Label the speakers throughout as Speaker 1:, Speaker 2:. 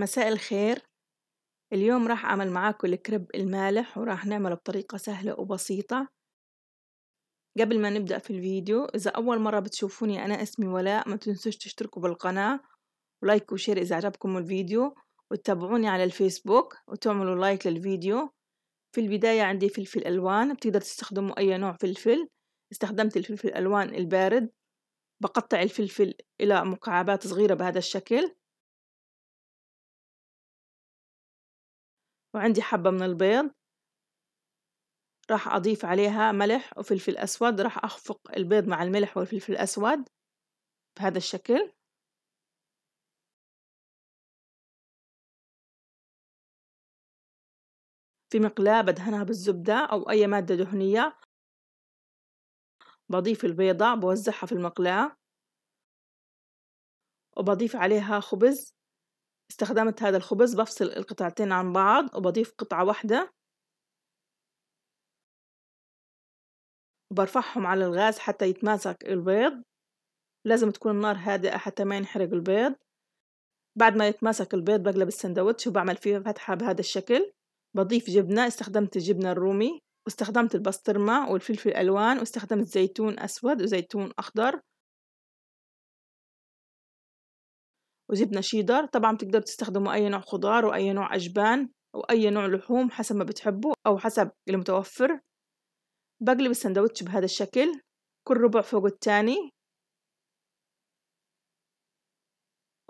Speaker 1: مساء الخير اليوم راح أعمل معاكم الكريب المالح وراح نعمله بطريقة سهلة وبسيطة قبل ما نبدأ في الفيديو إذا أول مرة بتشوفوني أنا اسمي ولاء ما تنسوش تشتركوا بالقناة ولايك وشير إذا عجبكم الفيديو وتتابعوني على الفيسبوك وتعملوا لايك للفيديو في البداية عندي فلفل ألوان بتقدر تستخدموا أي نوع فلفل استخدمت الفلفل الألوان البارد بقطع الفلفل إلى مكعبات صغيرة بهذا الشكل وعندي حبة من البيض راح أضيف عليها ملح وفلفل أسود راح أخفق
Speaker 2: البيض مع الملح والفلفل الأسود بهذا الشكل في مقلاة بدهنها بالزبدة أو أي مادة دهنية بضيف
Speaker 1: البيضة بوزعها في المقلاة وبضيف عليها خبز استخدمت هذا الخبز بفصل القطعتين عن بعض وبضيف قطعة واحدة وبرفعهم على الغاز حتى يتماسك البيض لازم تكون النار هادئة حتى ما ينحرق البيض بعد ما يتماسك البيض بقلب السندوتش وبعمل فيه فتحة بهذا الشكل بضيف جبنة استخدمت الجبنة الرومي واستخدمت البسطرمة والفلفل الألوان واستخدمت زيتون أسود وزيتون أخضر وجبنة شيدر طبعا بتقدروا تستخدموا أي نوع خضار وأي نوع أجبان وأي نوع لحوم حسب ما بتحبوا أو حسب المتوفر بقلب السندوتش بهذا الشكل كل ربع فوق التاني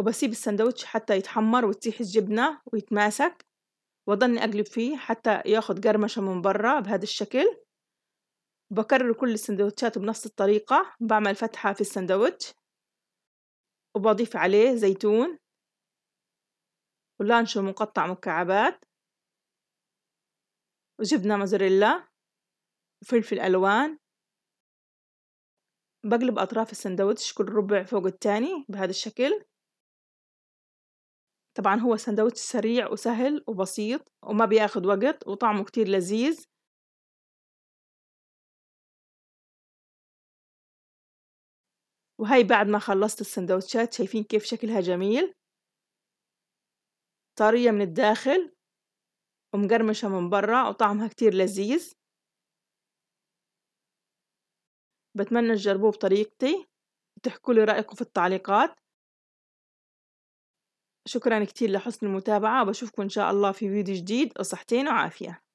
Speaker 1: وبسيب السندوتش حتى يتحمر وتسيح الجبنة ويتماسك وضلني أقلب فيه حتى ياخد قرمشة من برا بهذا الشكل بكرر كل السندوتشات بنفس الطريقة بعمل فتحة في السندوتش وبضيف عليه زيتون ولانشو مقطع مكعبات وجبنة موزاريلا وفلفل ألوان بقلب أطراف السندوتش كل ربع فوق التاني بهذا الشكل
Speaker 2: طبعا هو سندوتش سريع وسهل وبسيط وما بياخد وقت وطعمه كتير لذيذ وهي بعد ما خلصت السندوتشات شايفين كيف شكلها جميل
Speaker 1: طرية من الداخل ومقرمشة من برا وطعمها كتير لذيذ بتمنى تجربوه بطريقتي وتحكوا لي رأيكم في التعليقات شكرا كتير لحسن المتابعة وبشوفكم إن شاء الله في فيديو جديد وصحتين وعافية